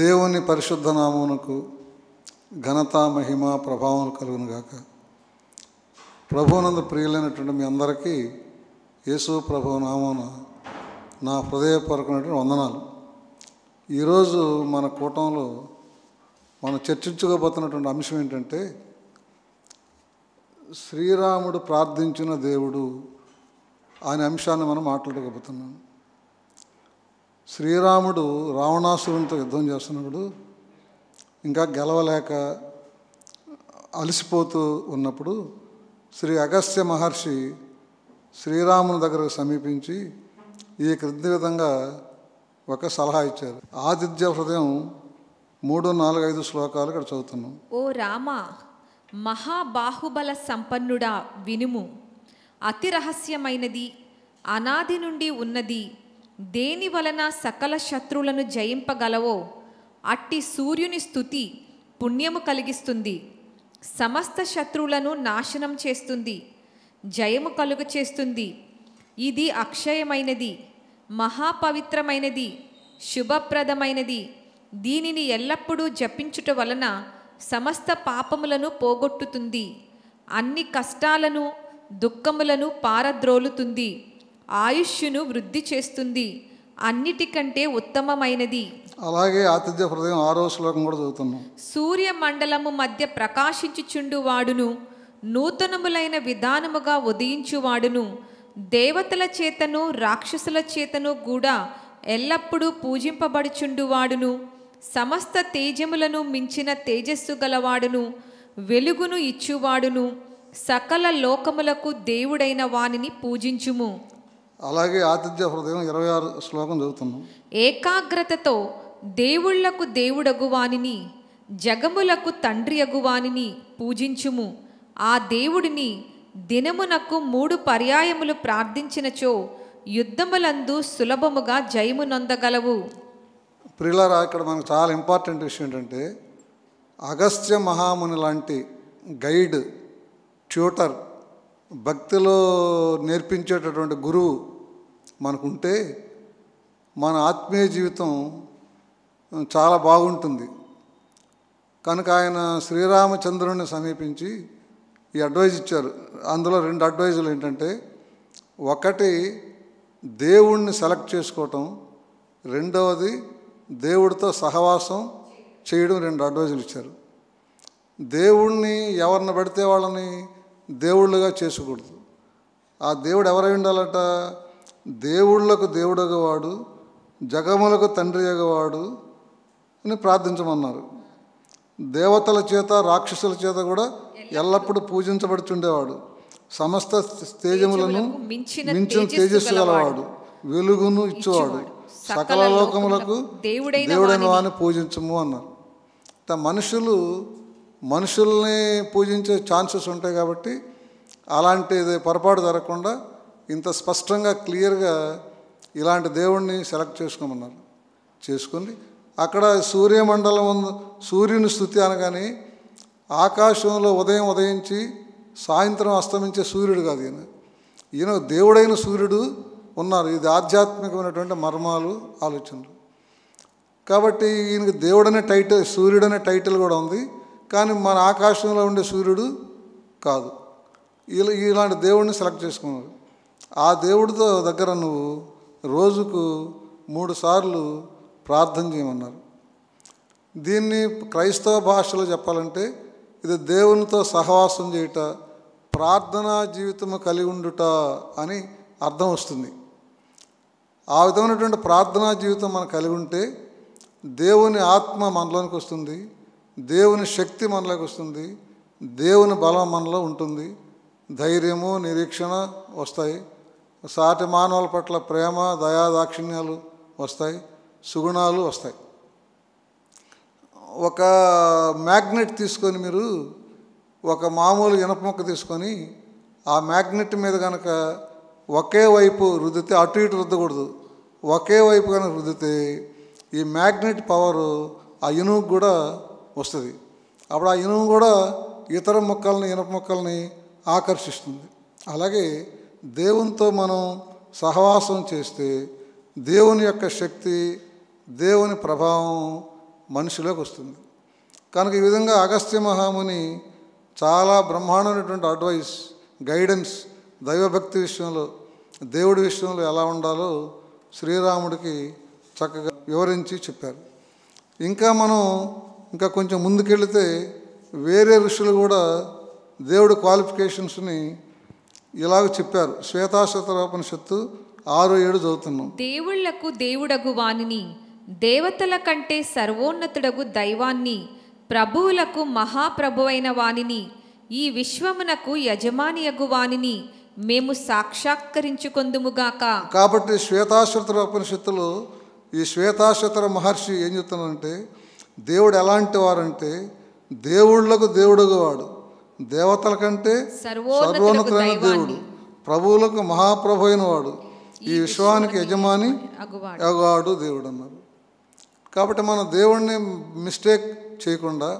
దేవుని పరిశుద్ధ నామమునకు ఘనత మహిమ ప్రభావం కలుగును గాక ప్రభునందు ప్రియులైనటువంటి మీ అందరికీ యేసు ప్రభు నామమున నా హృదయపూర్వకమైనటువంటి వందనాలు ఈరోజు మన కూటంలో మనం చర్చించుకోబోతున్నటువంటి అంశం ఏంటంటే శ్రీరాముడు ప్రార్థించిన దేవుడు అనే అంశాన్ని మనం మాట్లాడుకోబోతున్నాం శ్రీరాముడు రావణాసురునితో యుద్ధం చేస్తున్నప్పుడు ఇంకా గెలవలేక అలసిపోతూ ఉన్నప్పుడు శ్రీ అగస్త్య మహర్షి శ్రీరాముని దగ్గరకు సమీపించి ఈ క్రింది విధంగా ఒక సలహా ఇచ్చారు ఆదిత్య హృదయం మూడు నాలుగు ఐదు శ్లోకాలు ఇక్కడ చదువుతున్నాం ఓ రామ మహాబాహుబల సంపన్నుడా వినుము అతి రహస్యమైనది అనాది నుండి ఉన్నది దేని వలన సకల శత్రువులను జయింపగలవో అట్టి సూర్యుని స్థుతి పుణ్యము కలిగిస్తుంది సమస్త శత్రువులను నాశనం చేస్తుంది జయము కలుగు చేస్తుంది ఇది అక్షయమైనది మహాపవిత్రమైనది శుభప్రదమైనది దీనిని ఎల్లప్పుడూ జపించుట వలన సమస్త పాపములను పోగొట్టుతుంది అన్ని కష్టాలను దుఃఖములను పారద్రోలుతుంది ఆయుష్యును వృద్ధి చేస్తుంది అన్నిటికంటే ఉత్తమమైనది అలాగే ఆతిథ్య హృదయం ఆరో శ్లోకం కూడా చదువుతున్నాం సూర్య మండలము మధ్య ప్రకాశించుచుండు వాడును నూతనములైన విధానముగా ఉదయించువాడును దేవతల చేతను రాక్షసుల చేతను కూడా ఎల్లప్పుడూ పూజింపబడుచుండువాడును సమస్త తేజములను మించిన తేజస్సు గలవాడును వెలుగును ఇచ్చువాడును సకల లోకములకు దేవుడైన వానిని పూజించుము అలాగే ఆతిథ్య హృదయం ఇరవై ఆరు శ్లోకం చదువుతున్నాం ఏకాగ్రతతో దేవుళ్లకు దేవుడగువానిని జగములకు తండ్రి అగువానిని పూజించుము ఆ దేవుడిని దినమునకు మూడు పర్యాయములు ప్రార్థించినచో యుద్ధములందు సులభముగా జయము నొందగలవు ఇక్కడ మనకు చాలా ఇంపార్టెంట్ విషయం ఏంటంటే అగస్త్య మహాముని లాంటి గైడ్ ట్యూటర్ భక్తిలో నేర్పించేటటువంటి గురువు మనకుంటే మన ఆత్మీయ జీవితం చాలా బాగుంటుంది కనుక ఆయన శ్రీరామచంద్రుని సమీపించి ఈ అడ్వైజ్ ఇచ్చారు అందులో రెండు అడ్వైజులు ఏంటంటే ఒకటి దేవుణ్ణి సెలెక్ట్ చేసుకోవటం రెండవది దేవుడితో సహవాసం చేయడం రెండు అడ్వైజులు ఇచ్చారు దేవుణ్ణి ఎవరిని పడితే వాళ్ళని దేవుళ్ళుగా చేసుకూడదు ఆ దేవుడు ఎవరై ఉండాలట దేవుళ్లకు దేవుడగవాడు జగములకు తండ్రి అగవాడు అని ప్రార్థించమన్నారు దేవతల చేత రాక్షసుల చేత కూడా ఎల్లప్పుడూ పూజించబడుచుండేవాడు సమస్త తేజములను మించిన తేజస్సు గలవాడు వెలుగును ఇచ్చేవాడు సకల లోకములకు దేవుడైన వాని పూజించము అన్నారు మనుషులు మనుషుల్ని పూజించే ఛాన్సెస్ ఉంటాయి కాబట్టి అలాంటిది పొరపాటు జరగకుండా ఇంత స్పష్టంగా క్లియర్గా ఇలాంటి దేవుణ్ణి సెలెక్ట్ చేసుకోమన్నారు చేసుకుని అక్కడ సూర్యమండలం ఉంది సూర్యుని స్థుతి అనగానే ఆకాశంలో ఉదయం ఉదయించి సాయంత్రం అస్తమించే సూర్యుడు కాదు ఈయన ఈయన దేవుడైన సూర్యుడు ఉన్నారు ఇది ఆధ్యాత్మికమైనటువంటి మర్మాలు ఆలోచనలు కాబట్టి ఈయనకి దేవుడనే టైటిల్ సూర్యుడనే టైటిల్ కూడా ఉంది కానీ మన ఆకాశంలో ఉండే సూర్యుడు కాదు ఇలా ఇలాంటి దేవుడిని సెలెక్ట్ చేసుకున్నారు ఆ దేవుడితో దగ్గర నువ్వు రోజుకు మూడు సార్లు ప్రార్థన చేయమన్నారు దీన్ని క్రైస్తవ భాషలో చెప్పాలంటే ఇది దేవునితో సహవాసం చేయుట ప్రార్థనా జీవితము కలిగి ఉండుట అని అర్థం వస్తుంది ఆ విధమైనటువంటి ప్రార్థనా జీవితం మనం కలిగి ఉంటే దేవుని ఆత్మ మనలోనికి వస్తుంది దేవుని శక్తి మనలోకి వస్తుంది దేవుని బలం మనలో ఉంటుంది ధైర్యము నిరీక్షణ వస్తాయి సాటి మానవుల పట్ల ప్రేమ దయా దాక్షిణ్యాలు వస్తాయి సుగుణాలు వస్తాయి ఒక మ్యాగ్నెట్ తీసుకొని మీరు ఒక మామూలు ఇనప మొక్క తీసుకొని ఆ మ్యాగ్నెట్ మీద కనుక ఒకే వైపు రుద్దితే అటు ఇటు రుద్దకూడదు ఒకే వైపు కనుక రుద్దితే ఈ మ్యాగ్నెట్ పవరు ఆ ఇనువుకు కూడా వస్తుంది అప్పుడు ఆ ఇనుము కూడా ఇతర మొక్కల్ని ఇనప మొక్కల్ని ఆకర్షిస్తుంది అలాగే దేవునితో మనం సహవాసం చేస్తే దేవుని యొక్క శక్తి దేవుని ప్రభావం మనిషిలోకి వస్తుంది కనుక ఈ విధంగా అగస్త్య మహాముని చాలా బ్రహ్మాండమైనటువంటి అడ్వైస్ గైడెన్స్ దైవభక్తి విషయంలో దేవుడి విషయంలో ఎలా ఉండాలో శ్రీరాముడికి చక్కగా వివరించి చెప్పారు ఇంకా మనం ఇంకా కొంచెం ముందుకెళితే వేరే ఋషులు కూడా దేవుడి క్వాలిఫికేషన్స్ని ఇలాగ చెప్పారు శ్వేతాశ్వతరోపనిషత్తు ఆరు ఏడు చదువుతున్నాం దేవుళ్లకు దేవుడగు వాణిని దేవతల కంటే సర్వోన్నతుడగు దైవాన్ని ప్రభువులకు మహాప్రభువైన వాణిని ఈ విశ్వమునకు యజమానియగు వాణిని మేము సాక్షాత్కరించుకుందుముగాక కాబట్టి శ్వేతాశ్వతర ఉపనిషత్తులు ఈ శ్వేతాశ్వతర మహర్షి ఏం చెప్తున్నారంటే దేవుడు ఎలాంటి వారంటే దేవుళ్లకు దేవుడుగు వాడు దేవతల కంటే సర్వోన్నతుడైన దేవుడు ప్రభువులకు మహాప్రభు అయిన వాడు ఈ విశ్వానికి యజమాని అగువాడు దేవుడు అన్నారు కాబట్టి మనం దేవుడిని మిస్టేక్ చేయకుండా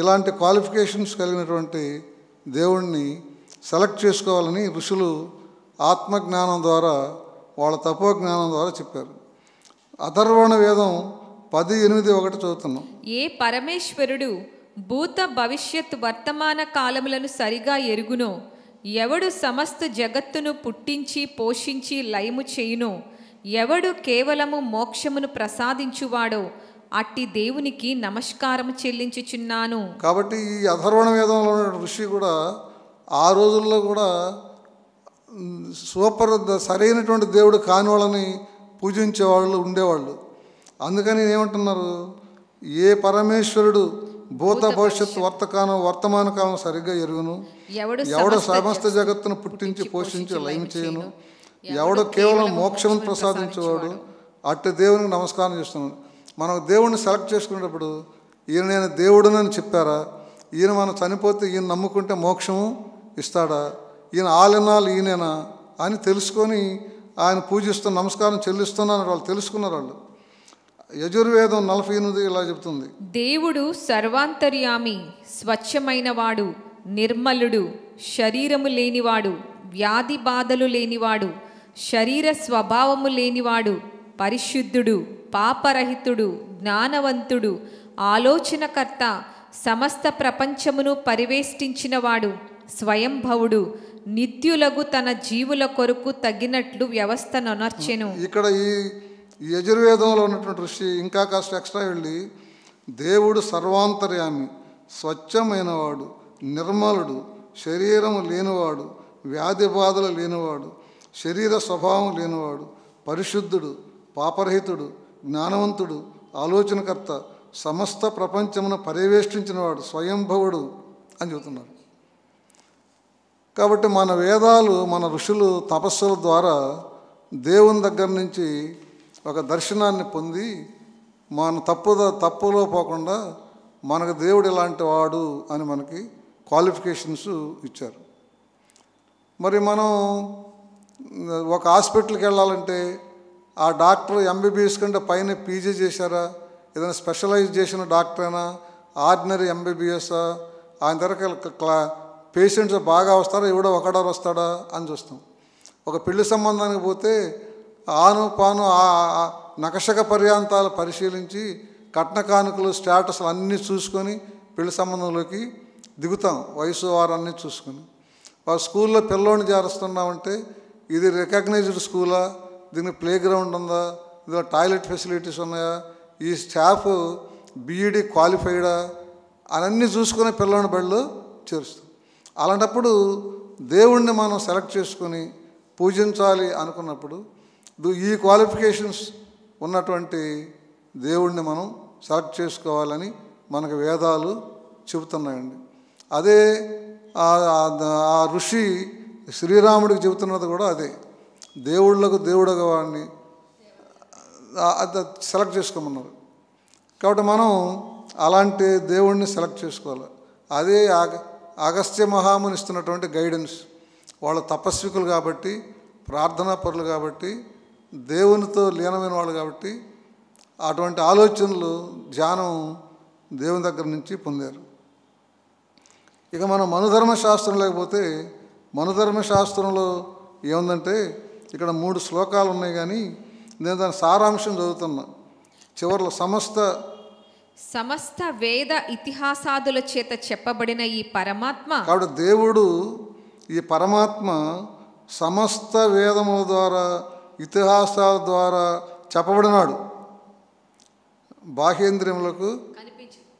ఇలాంటి క్వాలిఫికేషన్స్ కలిగినటువంటి దేవుణ్ణి సెలెక్ట్ చేసుకోవాలని ఋషులు ఆత్మజ్ఞానం ద్వారా వాళ్ళ తపో జ్ఞానం ద్వారా చెప్పారు అథర్వణ వేదం పది ఎనిమిది ఒకటి చదువుతున్నాం ఏ పరమేశ్వరుడు భూత భవిష్యత్ వర్తమాన కాలములను సరిగా ఎరుగునో ఎవడు సమస్త జగత్తును పుట్టించి పోషించి లయము చేయునో ఎవడు కేవలము మోక్షమును ప్రసాదించువాడో అట్టి దేవునికి నమస్కారం చెల్లించుచున్నాను కాబట్టి ఈ అధర్వణ వేదంలో ఉన్న ఋషి కూడా ఆ రోజుల్లో కూడా సూపర్ సరైనటువంటి దేవుడు కాని వాళ్ళని వాళ్ళు ఉండేవాళ్ళు అందుకని ఏమంటున్నారు ఏ పరమేశ్వరుడు భూత భవిష్యత్ వర్తకాలం వర్తమాన కాలం సరిగ్గా ఎరుగును ఎవడు సమస్త జగత్తును పుట్టించి పోషించి లయం చేయను ఎవడు కేవలం మోక్షం ప్రసాదించేవాడు అట్టి దేవునికి నమస్కారం చేస్తున్నాను మనం దేవుడిని సెలెక్ట్ చేసుకునేటప్పుడు ఈయన నేను దేవుడునని చెప్పారా ఈయన మనం చనిపోతే ఈయన నమ్ముకుంటే మోక్షము ఇస్తాడా ఈయన ఆలినాలు ఈయనేనా అని తెలుసుకొని ఆయన పూజిస్తూ నమస్కారం చెల్లిస్తున్నాను వాళ్ళు తెలుసుకున్నారు వాళ్ళు యజుర్వేదం నలభై ఎనిమిది ఇలా చెప్తుంది దేవుడు సర్వాంతర్యామి స్వచ్ఛమైన వాడు నిర్మలుడు శరీరము లేనివాడు వ్యాధి బాధలు లేనివాడు శరీర స్వభావము లేనివాడు పరిశుద్ధుడు పాపరహితుడు జ్ఞానవంతుడు ఆలోచనకర్త సమస్త ప్రపంచమును పరివేష్టించినవాడు స్వయంభవుడు నిత్యులకు తన జీవుల కొరకు తగినట్లు వ్యవస్థనొనర్చెను ఇక్కడ ఈ ఈ యజుర్వేదంలో ఉన్నటువంటి ఋషి ఇంకా కాస్త ఎక్స్ట్రా వెళ్ళి దేవుడు సర్వాంతర్యామి స్వచ్ఛమైనవాడు నిర్మలుడు శరీరం లేనివాడు వ్యాధి బాధలు లేనివాడు శరీర స్వభావం లేనివాడు పరిశుద్ధుడు పాపరహితుడు జ్ఞానవంతుడు ఆలోచనకర్త సమస్త ప్రపంచమును పర్యవేష్టించినవాడు స్వయంభవుడు అని చెబుతున్నారు కాబట్టి మన వేదాలు మన ఋషులు తపస్సుల ద్వారా దేవుని దగ్గర నుంచి ఒక దర్శనాన్ని పొంది మన తప్పుద తప్పులో పోకుండా మనకు దేవుడు ఇలాంటి వాడు అని మనకి క్వాలిఫికేషన్స్ ఇచ్చారు మరి మనం ఒక హాస్పిటల్కి వెళ్ళాలంటే ఆ డాక్టర్ ఎంబీబీఎస్ కంటే పైన పీజీ చేశారా ఏదైనా స్పెషలైజ్ చేసిన డాక్టరేనా ఆర్డినరీ ఎంబీబీఎస్ఆ ఆయన దగ్గర క్లా పేషెంట్స్ బాగా వస్తారా ఎవడో ఒకడారు వస్తాడా అని చూస్తాం ఒక పెళ్లి సంబంధానికి పోతే ఆను పాను ఆ నకషక పర్యాంతాలు పరిశీలించి కట్న కానుకలు స్టేటస్లు అన్నీ చూసుకొని పెళ్లి సంబంధంలోకి దిగుతాం వయసు వారన్నీ చూసుకొని వాళ్ళ స్కూల్లో పిల్లోని చేరుస్తున్నామంటే ఇది రికగ్నైజ్డ్ స్కూలా దీనికి ప్లే గ్రౌండ్ ఉందా ఇందులో టాయిలెట్ ఫెసిలిటీస్ ఉన్నాయా ఈ స్టాఫ్ బీఈడి క్వాలిఫైడా అవన్నీ చూసుకునే పిల్లని బళ్ళు చేరుస్తాం అలాంటప్పుడు దేవుణ్ణి మనం సెలెక్ట్ చేసుకొని పూజించాలి అనుకున్నప్పుడు ఈ క్వాలిఫికేషన్స్ ఉన్నటువంటి దేవుణ్ణి మనం సెలెక్ట్ చేసుకోవాలని మనకు వేదాలు చెబుతున్నాయండి అదే ఆ ఋషి శ్రీరాముడికి చెబుతున్నది కూడా అదే దేవుళ్ళకు దేవుడగా వాడిని సెలెక్ట్ చేసుకోమన్నారు కాబట్టి మనం అలాంటి దేవుణ్ణి సెలెక్ట్ చేసుకోవాలి అదే అగస్త్య మహాముని ఇస్తున్నటువంటి గైడెన్స్ వాళ్ళ తపస్వికులు కాబట్టి ప్రార్థనా పరులు కాబట్టి దేవునితో లీనమైన వాళ్ళు కాబట్టి అటువంటి ఆలోచనలు ధ్యానం దేవుని దగ్గర నుంచి పొందారు ఇక మనం శాస్త్రం లేకపోతే మనుధర్మ శాస్త్రంలో ఏముందంటే ఇక్కడ మూడు శ్లోకాలు ఉన్నాయి కానీ నేను దాని సారాంశం చదువుతున్నా చివరిలో సమస్త సమస్త వేద ఇతిహాసాదుల చేత చెప్పబడిన ఈ పరమాత్మ కాబట్టి దేవుడు ఈ పరమాత్మ సమస్త వేదముల ద్వారా ఇతిహాసాల ద్వారా చెప్పబడినాడు బాహేంద్రియములకు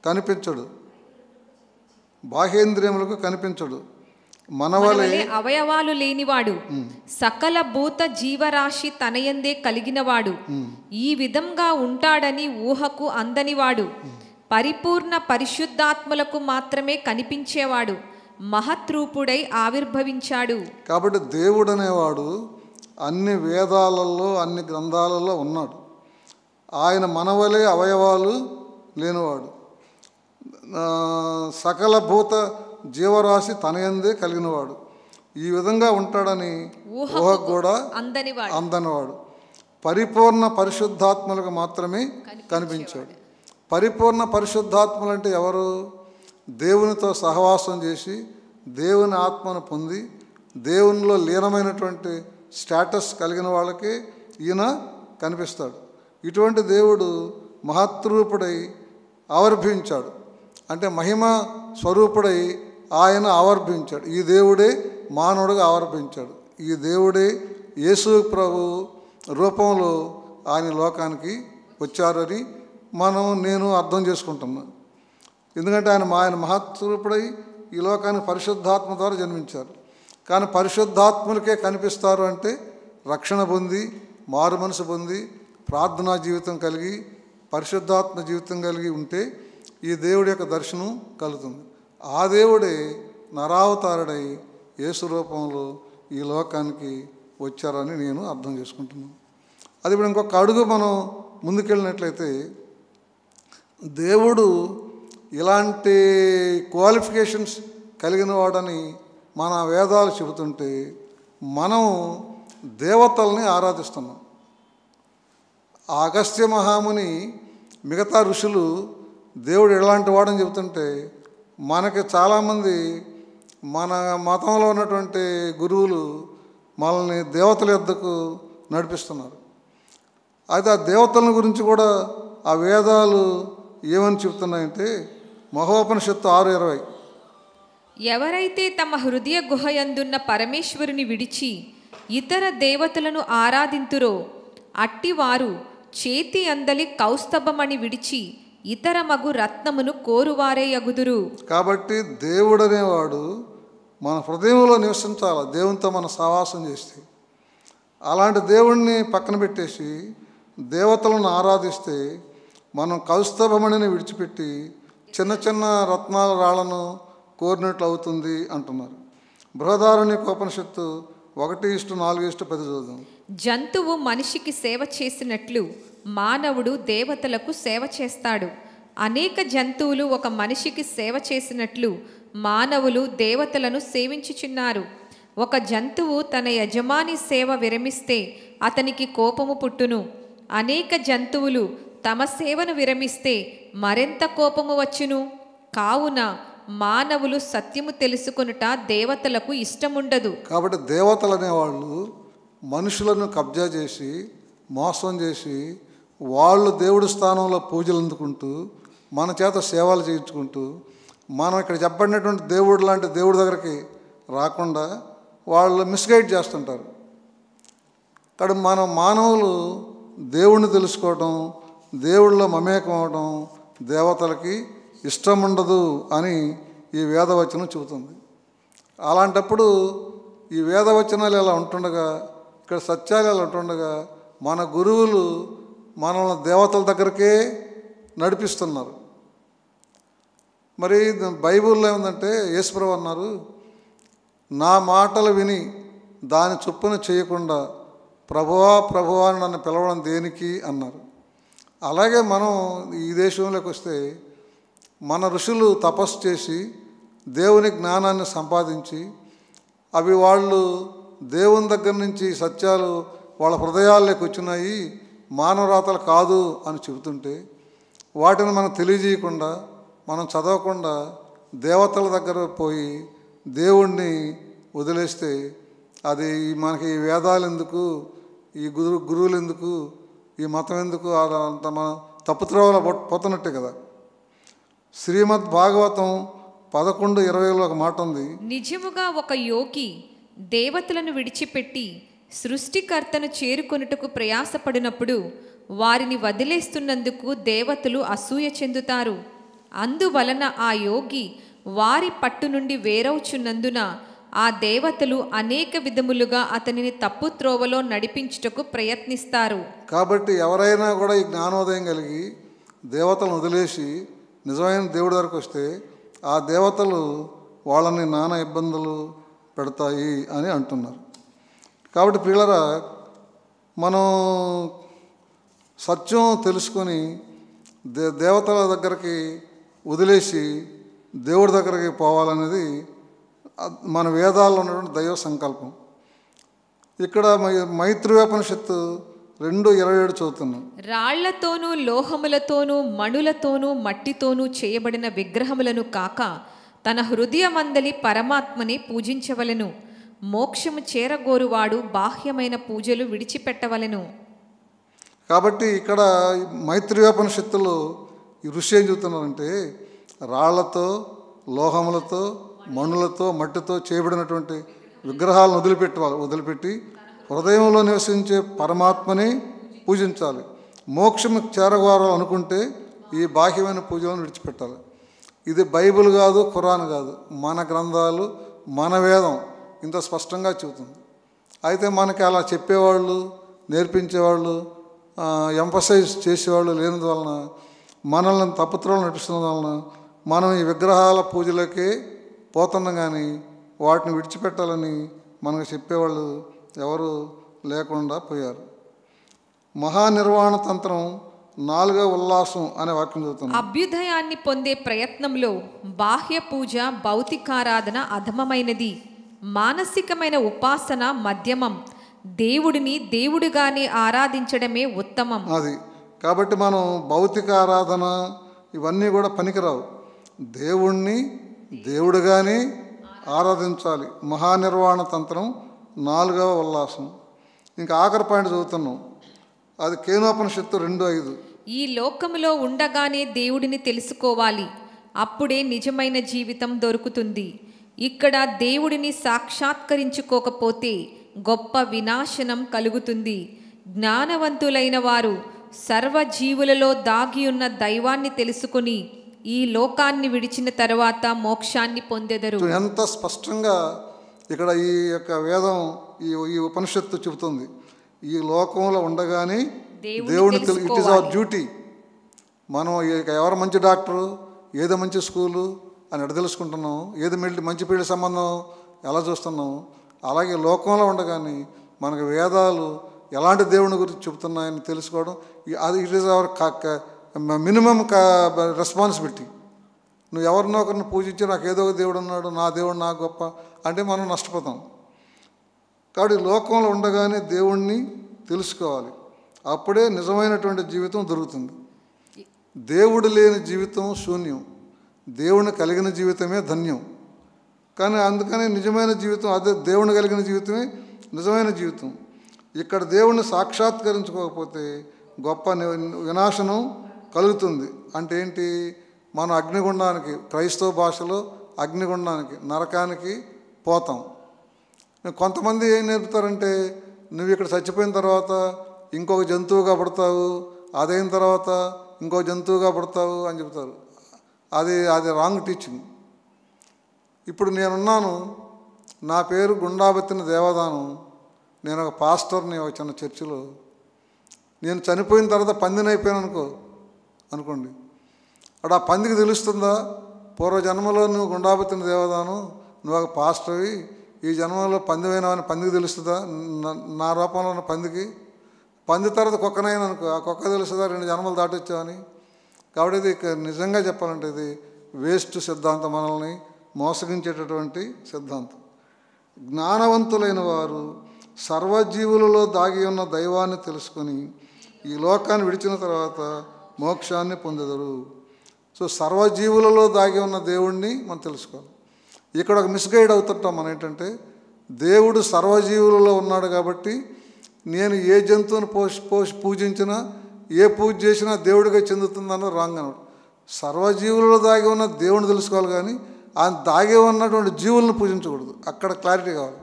కనిపించడు బాహేంద్రియములకు కనిపించడు మనవలే అవయవాలు లేనివాడు సకల భూత జీవరాశి తనయందే కలిగినవాడు ఈ విధంగా ఉంటాడని ఊహకు అందనివాడు పరిపూర్ణ పరిశుద్ధాత్మలకు మాత్రమే కనిపించేవాడు మహత్రూపుడై ఆవిర్భవించాడు కాబట్టి దేవుడు అనేవాడు అన్ని వేదాలలో అన్ని గ్రంథాలలో ఉన్నాడు ఆయన మనవలే అవయవాలు లేనివాడు సకల భూత జీవరాశి తనయందే కలిగినవాడు ఈ విధంగా ఉంటాడని ఊహ కూడా అందనివాడు పరిపూర్ణ పరిశుద్ధాత్మలకు మాత్రమే కనిపించాడు పరిపూర్ణ పరిశుద్ధాత్మలు అంటే ఎవరు దేవునితో సహవాసం చేసి దేవుని ఆత్మను పొంది దేవునిలో లీనమైనటువంటి స్టేటస్ కలిగిన వాళ్ళకి ఈయన కనిపిస్తాడు ఇటువంటి దేవుడు మహత్రూపుడై ఆవర్భించాడు అంటే మహిమ స్వరూపుడై ఆయన ఆవర్భించాడు ఈ దేవుడే మానవుడిగా ఆవర్భించాడు ఈ దేవుడే యేసు ప్రభు రూపంలో ఆయన లోకానికి వచ్చారని మనం నేను అర్థం చేసుకుంటున్నాను ఎందుకంటే ఆయన ఆయన మహత్వరూపుడై ఈ లోకాన్ని పరిశుద్ధాత్మ ద్వారా జన్మించారు కానీ పరిశుద్ధాత్ములకే కనిపిస్తారు అంటే రక్షణ పొంది మారు మనసు పొంది ప్రార్థనా జీవితం కలిగి పరిశుద్ధాత్మ జీవితం కలిగి ఉంటే ఈ దేవుడి యొక్క దర్శనం కలుగుతుంది ఆ దేవుడే నరావతారుడై యేసు రూపంలో ఈ లోకానికి వచ్చారని నేను అర్థం చేసుకుంటున్నాను అది ఇప్పుడు ఇంకొక అడుగు మనం ముందుకెళ్ళినట్లయితే దేవుడు ఇలాంటి క్వాలిఫికేషన్స్ కలిగిన వాడని మన వేదాలు చెబుతుంటే మనం దేవతల్ని ఆరాధిస్తున్నాం ఆగస్త్య మహాముని మిగతా ఋషులు దేవుడు ఎలాంటి వాడని చెబుతుంటే మనకి చాలామంది మన మతంలో ఉన్నటువంటి గురువులు మనల్ని దేవతల ఎద్దకు నడిపిస్తున్నారు అయితే ఆ దేవతల గురించి కూడా ఆ వేదాలు ఏమని చెబుతున్నాయంటే మహోపనిషత్తు ఆరు ఇరవై ఎవరైతే తమ హృదయ గుహయందున్న పరమేశ్వరుని విడిచి ఇతర దేవతలను ఆరాధింతురో అట్టివారు చేతి అందలి కౌస్తభమని విడిచి ఇతర మగు రత్నమును కోరువారే అగుదురు కాబట్టి దేవుడు అనేవాడు మన హృదయంలో నివసించాలి దేవునితో మన సహవాసం చేస్తే అలాంటి దేవుణ్ణి పక్కన పెట్టేసి దేవతలను ఆరాధిస్తే మనం కౌస్తభమణిని విడిచిపెట్టి చిన్న చిన్న రత్నాల రాళ్లను కోరినట్లు అవుతుంది అంటున్నారు బృహదారణ్యక కోపనిషత్తు ఒకటి ఇష్ట నాలుగు ఇష్ట పది చూద్దాం జంతువు మనిషికి సేవ చేసినట్లు మానవుడు దేవతలకు సేవ చేస్తాడు అనేక జంతువులు ఒక మనిషికి సేవ చేసినట్లు మానవులు దేవతలను సేవించుచున్నారు ఒక జంతువు తన యజమాని సేవ విరమిస్తే అతనికి కోపము పుట్టును అనేక జంతువులు తమ సేవను విరమిస్తే మరెంత కోపము వచ్చును కావున మానవులు సత్యము తెలుసుకునుట దేవతలకు ఇష్టముండదు కాబట్టి దేవతలు అనేవాళ్ళు మనుషులను కబ్జా చేసి మోసం చేసి వాళ్ళు దేవుడి స్థానంలో పూజలు అందుకుంటూ మన చేత సేవలు చేయించుకుంటూ మనం ఇక్కడ చెప్పబడినటువంటి దేవుడు లాంటి దేవుడి దగ్గరికి రాకుండా వాళ్ళు మిస్గైడ్ చేస్తుంటారు ఇక్కడ మనం మానవులు దేవుణ్ణి తెలుసుకోవటం దేవుళ్ళ మమేకం అవటం దేవతలకి ఇష్టం ఉండదు అని ఈ వేదవచనం చెబుతుంది అలాంటప్పుడు ఈ వేదవచనాలు ఇలా ఉంటుండగా ఇక్కడ సత్యాలు ఇలా ఉంటుండగా మన గురువులు మనల్ని దేవతల దగ్గరకే నడిపిస్తున్నారు మరి బైబిల్లో ఏముందంటే యేసుప్రభు అన్నారు నా మాటలు విని దాని చొప్పున చేయకుండా ప్రభువా ప్రభువా నన్ను పిలవడం దేనికి అన్నారు అలాగే మనం ఈ దేశంలోకి వస్తే మన ఋషులు తపస్సు చేసి దేవుని జ్ఞానాన్ని సంపాదించి అవి వాళ్ళు దేవుని దగ్గర నుంచి సత్యాలు వాళ్ళ హృదయాల్లోకి వచ్చినాయి మానవరాతలు కాదు అని చెబుతుంటే వాటిని మనం తెలియజేయకుండా మనం చదవకుండా దేవతల దగ్గర పోయి దేవుణ్ణి వదిలేస్తే అది మనకి ఈ వేదాలు ఎందుకు ఈ గురు గురువులు ఎందుకు ఈ మతం ఎందుకు అంత మనం తప్పుత్రోవలో పోతున్నట్టే కదా శ్రీమద్ భాగవతం పదకొండు ఇరవైలో ఒక మాట ఉంది నిజముగా ఒక యోగి దేవతలను విడిచిపెట్టి సృష్టికర్తను చేరుకొనుటకు ప్రయాసపడినప్పుడు వారిని వదిలేస్తున్నందుకు దేవతలు అసూయ చెందుతారు అందువలన ఆ యోగి వారి పట్టు నుండి వేరవుచున్నందున ఆ దేవతలు అనేక విధములుగా అతనిని తప్పు త్రోవలో నడిపించుటకు ప్రయత్నిస్తారు కాబట్టి ఎవరైనా కూడా ఈ జ్ఞానోదయం కలిగి దేవతలను వదిలేసి నిజమైన దేవుడి దగ్గరకు వస్తే ఆ దేవతలు వాళ్ళని నానా ఇబ్బందులు పెడతాయి అని అంటున్నారు కాబట్టి పిల్లరా మనం సత్యం తెలుసుకొని దే దేవతల దగ్గరికి వదిలేసి దేవుడి దగ్గరికి పోవాలనేది మన వేదాల్లో ఉన్నటువంటి దైవ సంకల్పం ఇక్కడ మై మైత్రివేపనిషత్తు రెండు ఇరవై ఏడు చదువుతున్నాం రాళ్లతోనూ లోహములతోనూ మణులతోనూ మట్టితోనూ చేయబడిన విగ్రహములను కాక తన హృదయ మందలి పరమాత్మని పూజించవలను మోక్షము చేరగోరువాడు బాహ్యమైన పూజలు విడిచిపెట్టవలను కాబట్టి ఇక్కడ మైత్రియోపనిషత్తులు ఈ ఋషి ఏం చెబుతున్నారంటే రాళ్లతో లోహములతో మణులతో మట్టితో చేయబడినటువంటి విగ్రహాలను వదిలిపెట్టి వదిలిపెట్టి హృదయంలో నివసించే పరమాత్మని పూజించాలి మోక్షం చేరగోరాలు అనుకుంటే ఈ బాహ్యమైన పూజలను విడిచిపెట్టాలి ఇది బైబిల్ కాదు ఖురాన్ కాదు మన గ్రంథాలు మన వేదం ఇంత స్పష్టంగా చెబుతుంది అయితే మనకి అలా చెప్పేవాళ్ళు నేర్పించేవాళ్ళు ఎంఫసైజ్ చేసేవాళ్ళు లేనందువలన మనల్ని తప్పుత్రాలు వలన మనం ఈ విగ్రహాల పూజలకే పోతున్నాం కానీ వాటిని విడిచిపెట్టాలని మనకు చెప్పేవాళ్ళు ఎవరు లేకుండా పోయారు మహానిర్వాణ తంత్రం నాలుగో ఉల్లాసం అనే వాక్యం చదువుతుంది అభ్యుదయాన్ని పొందే ప్రయత్నంలో బాహ్య పూజ భౌతికారాధన అధమమైనది మానసికమైన ఉపాసన మధ్యమం దేవుడిని దేవుడిగానే ఆరాధించడమే ఉత్తమం అది కాబట్టి మనం భౌతిక ఆరాధన ఇవన్నీ కూడా పనికిరావు దేవుణ్ణి దేవుడుగానే ఆరాధించాలి మహానిర్వాణ తంత్రం నాలుగవ ఉల్లాసం ఇంకా ఆఖరి పాయింట్ చదువుతున్నాం అది కేనోపనిషత్తు రెండు ఐదు ఈ లోకంలో ఉండగానే దేవుడిని తెలుసుకోవాలి అప్పుడే నిజమైన జీవితం దొరుకుతుంది ఇక్కడ దేవుడిని సాక్షాత్కరించుకోకపోతే గొప్ప వినాశనం కలుగుతుంది జ్ఞానవంతులైన వారు సర్వజీవులలో ఉన్న దైవాన్ని తెలుసుకుని ఈ లోకాన్ని విడిచిన తర్వాత మోక్షాన్ని పొందెదరు ఎంత స్పష్టంగా ఇక్కడ ఈ యొక్క వేదం ఈ ఈ ఉపనిషత్తు చెబుతుంది ఈ లోకంలో ఉండగానే దేవుని ఇట్ ఈస్ అవర్ డ్యూటీ మనం ఎవరు మంచి డాక్టరు ఏది మంచి స్కూలు అని ఎడ తెలుసుకుంటున్నాం ఏది మెళ్ళి మంచి పీడి సంబంధం ఎలా చూస్తున్నాం అలాగే లోకంలో ఉండగానే మనకు వేదాలు ఎలాంటి దేవుని గురించి చెబుతున్నాయని తెలుసుకోవడం అది it is our minimum responsibility నువ్వు ఎవరినో ఒకరిని పూజించి నాకు ఏదో ఒక దేవుడు ఉన్నాడు నా దేవుడు నాకు గొప్ప అంటే మనం నష్టపోతాం కాబట్టి లోకంలో ఉండగానే దేవుణ్ణి తెలుసుకోవాలి అప్పుడే నిజమైనటువంటి జీవితం దొరుకుతుంది దేవుడు లేని జీవితం శూన్యం దేవుని కలిగిన జీవితమే ధన్యం కానీ అందుకని నిజమైన జీవితం అదే దేవుని కలిగిన జీవితమే నిజమైన జీవితం ఇక్కడ దేవుణ్ణి సాక్షాత్కరించుకోకపోతే గొప్ప వినాశనం కలుగుతుంది అంటే ఏంటి మనం అగ్నిగుండానికి క్రైస్తవ భాషలో అగ్నిగుండానికి నరకానికి పోతాం కొంతమంది ఏం నేర్పుతారంటే నువ్వు ఇక్కడ చచ్చిపోయిన తర్వాత ఇంకొక జంతువుగా పడతావు అదైన తర్వాత ఇంకో జంతువుగా పడతావు అని చెప్తారు అది అది రాంగ్ టీచింగ్ ఇప్పుడు నేనున్నాను నా పేరు గుండాబెత్తిన దేవదానం నేను ఒక పాస్టర్ని ఒక చిన్న చర్చిలో నేను చనిపోయిన తర్వాత పందిని అయిపోయాను అనుకో అనుకోండి అక్కడ ఆ పందికి తెలుస్తుందా పూర్వజన్మలో నువ్వు గుండాబెత్తిన దేవదానం నువ్వు ఒక పాస్టర్వి ఈ జన్మలో పందివైనవని పందికి తెలుస్తుందా నా రూపంలో ఉన్న పందికి పంది తర్వాత కుక్కనైనా అనుకో ఆ కుక్క తెలుస్తుందా రెండు జన్మలు దాటొచ్చావని కాబట్టి ఇది నిజంగా చెప్పాలంటే ఇది వేస్ట్ సిద్ధాంతం మనల్ని మోసగించేటటువంటి సిద్ధాంతం జ్ఞానవంతులైన వారు సర్వజీవులలో దాగి ఉన్న దైవాన్ని తెలుసుకొని ఈ లోకాన్ని విడిచిన తర్వాత మోక్షాన్ని పొందెదరు సో సర్వజీవులలో దాగి ఉన్న దేవుణ్ణి మనం తెలుసుకోవాలి ఇక్కడ ఒక మిస్గైడ్ అవుతుంటాం మనం ఏంటంటే దేవుడు సర్వజీవులలో ఉన్నాడు కాబట్టి నేను ఏ జంతువును పోషి పోషి పూజించినా ఏ పూజ చేసినా దేవుడిగా చెందుతుందన్న రాంగ్ అనమాట సర్వజీవులలో దాగి ఉన్న దేవుడిని తెలుసుకోవాలి కానీ ఆయన దాగి ఉన్నటువంటి జీవులను పూజించకూడదు అక్కడ క్లారిటీ కావాలి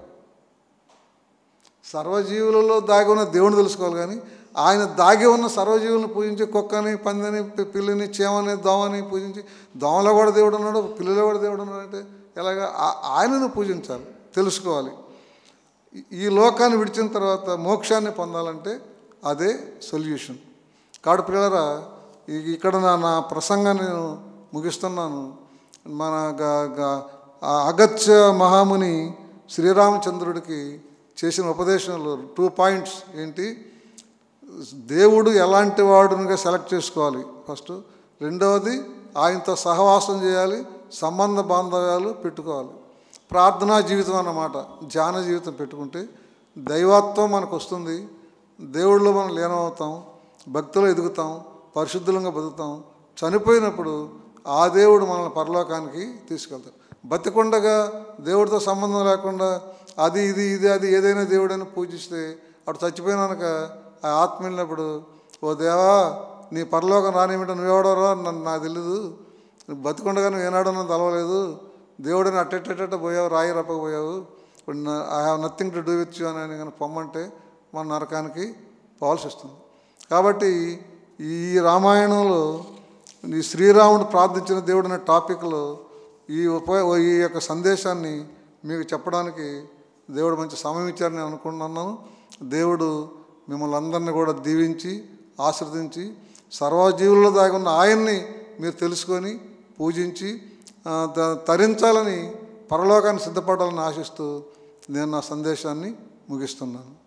సర్వజీవులలో దాగి ఉన్న దేవుని తెలుసుకోవాలి కానీ ఆయన దాగి ఉన్న సర్వజీవులను పూజించి కుక్కని పందిని పిల్లిని చేమని దోమని పూజించి దోమలో కూడా దేవుడు ఉన్నాడు పిల్లలో కూడా దేవుడు ఉన్నాడు అంటే ఇలాగ ఆయనను పూజించాలి తెలుసుకోవాలి ఈ లోకాన్ని విడిచిన తర్వాత మోక్షాన్ని పొందాలంటే అదే సొల్యూషన్ కాడు పిల్లరా ఇక్కడ నా నా ప్రసంగాన్ని నేను ముగిస్తున్నాను మన అగత్య మహాముని శ్రీరామచంద్రుడికి చేసిన ఉపదేశంలో టూ పాయింట్స్ ఏంటి దేవుడు ఎలాంటి వాడునిగా సెలెక్ట్ చేసుకోవాలి ఫస్ట్ రెండవది ఆయనతో సహవాసం చేయాలి సంబంధ బాంధవ్యాలు పెట్టుకోవాలి ప్రార్థనా జీవితం అన్నమాట ధ్యాన జీవితం పెట్టుకుంటే దైవత్వం మనకు వస్తుంది దేవుళ్ళు మనం లీనమవుతాం భక్తులు ఎదుగుతాం పరిశుద్ధులంగా బతుకుతాం చనిపోయినప్పుడు ఆ దేవుడు మనల్ని పరలోకానికి తీసుకెళ్తాడు బతికుండగా దేవుడితో సంబంధం లేకుండా అది ఇది ఇది అది ఏదైనా దేవుడని పూజిస్తే అటు చచ్చిపోయినాక ఆ ఆత్మ వెళ్ళినప్పుడు ఓ దేవా నీ పరలోకం రానిమిట నువ్వెవడరా నన్ను నాకు తెలీదు నువ్వు బతుకుండగా నువ్వు ఏనాడో తలవలేదు దేవుడిని అట్టేటట్టే పోయావు రాయి రప్పకపోయావు ఇప్పుడు I have nothing to do with you అని కానీ పొమ్మంటే మన నరకానికి పోవాల్సి వస్తుంది కాబట్టి ఈ రామాయణంలో ఈ శ్రీరాముడు ప్రార్థించిన దేవుడు అనే టాపిక్లో ఈ ఉప ఈ యొక్క సందేశాన్ని మీకు చెప్పడానికి దేవుడు మంచి సమయం ఇచ్చారని అనుకుంటున్నాను దేవుడు మిమ్మల్ని అందరినీ కూడా దీవించి ఆశ్రదించి సర్వజీవుల్లో దాగి ఉన్న ఆయన్ని మీరు తెలుసుకొని పూజించి తరించాలని పరలోకాన్ని సిద్ధపడాలని ఆశిస్తూ నేను నా సందేశాన్ని ముగిస్తున్నాను